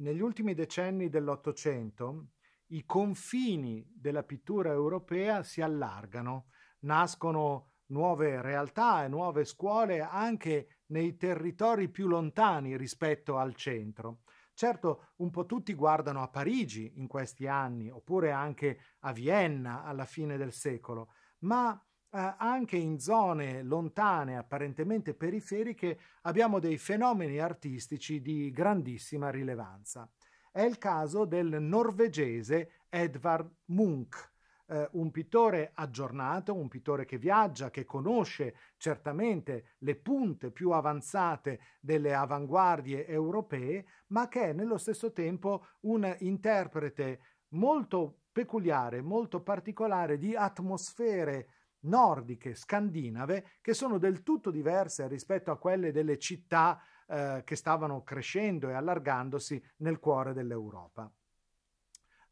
negli ultimi decenni dell'Ottocento i confini della pittura europea si allargano, nascono nuove realtà e nuove scuole anche nei territori più lontani rispetto al centro. Certo, un po' tutti guardano a Parigi in questi anni, oppure anche a Vienna alla fine del secolo, ma eh, anche in zone lontane, apparentemente periferiche, abbiamo dei fenomeni artistici di grandissima rilevanza. È il caso del norvegese Edvard Munch, eh, un pittore aggiornato, un pittore che viaggia, che conosce certamente le punte più avanzate delle avanguardie europee, ma che è nello stesso tempo un interprete molto peculiare, molto particolare di atmosfere nordiche, scandinave, che sono del tutto diverse rispetto a quelle delle città eh, che stavano crescendo e allargandosi nel cuore dell'Europa.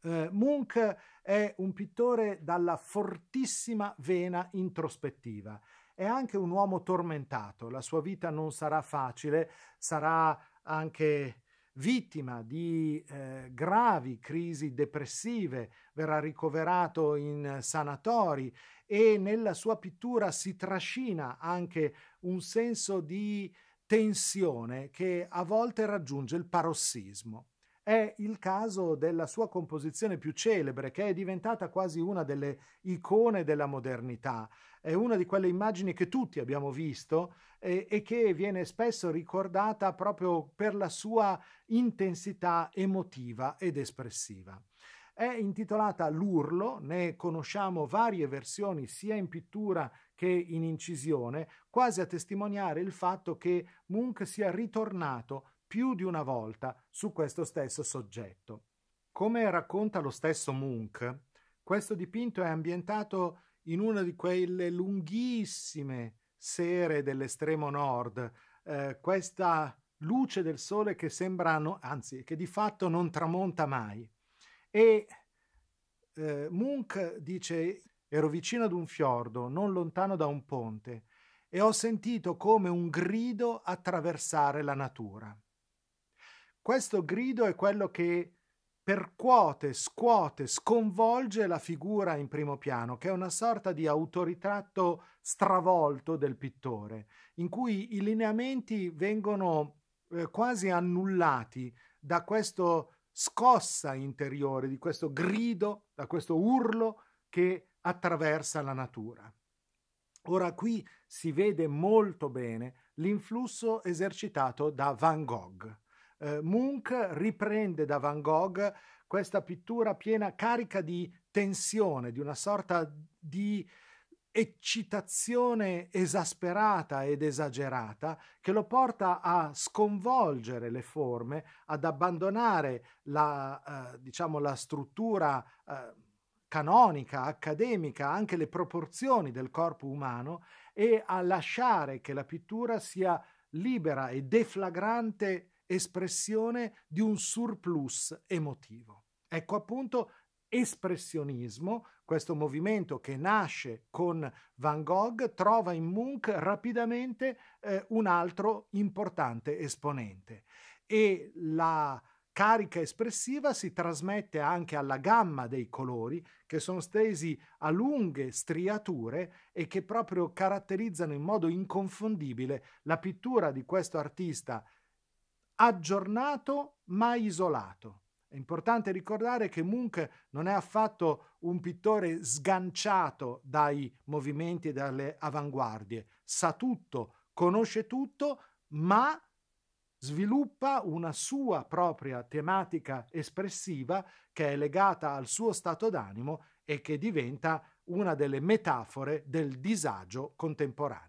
Eh, Munch è un pittore dalla fortissima vena introspettiva. È anche un uomo tormentato, la sua vita non sarà facile, sarà anche vittima di eh, gravi crisi depressive, verrà ricoverato in sanatori e nella sua pittura si trascina anche un senso di tensione che a volte raggiunge il parossismo. È il caso della sua composizione più celebre, che è diventata quasi una delle icone della modernità. È una di quelle immagini che tutti abbiamo visto e, e che viene spesso ricordata proprio per la sua intensità emotiva ed espressiva. È intitolata L'Urlo, ne conosciamo varie versioni sia in pittura che in incisione, quasi a testimoniare il fatto che Munch sia ritornato più di una volta su questo stesso soggetto. Come racconta lo stesso Munch, questo dipinto è ambientato in una di quelle lunghissime sere dell'estremo nord, eh, questa luce del sole che sembra, no, anzi, che di fatto non tramonta mai. E eh, Munch dice, ero vicino ad un fiordo, non lontano da un ponte, e ho sentito come un grido attraversare la natura. Questo grido è quello che percuote, scuote, sconvolge la figura in primo piano, che è una sorta di autoritratto stravolto del pittore, in cui i lineamenti vengono eh, quasi annullati da questo scossa interiore, di questo grido, da questo urlo che attraversa la natura. Ora qui si vede molto bene l'influsso esercitato da Van Gogh. Eh, Munch riprende da Van Gogh questa pittura piena, carica di tensione, di una sorta di eccitazione esasperata ed esagerata che lo porta a sconvolgere le forme, ad abbandonare la, eh, diciamo, la struttura eh, canonica, accademica, anche le proporzioni del corpo umano e a lasciare che la pittura sia libera e deflagrante espressione di un surplus emotivo. Ecco appunto espressionismo, questo movimento che nasce con Van Gogh, trova in Munch rapidamente eh, un altro importante esponente e la carica espressiva si trasmette anche alla gamma dei colori che sono stesi a lunghe striature e che proprio caratterizzano in modo inconfondibile la pittura di questo artista aggiornato ma isolato. È importante ricordare che Munch non è affatto un pittore sganciato dai movimenti e dalle avanguardie, sa tutto, conosce tutto, ma sviluppa una sua propria tematica espressiva che è legata al suo stato d'animo e che diventa una delle metafore del disagio contemporaneo.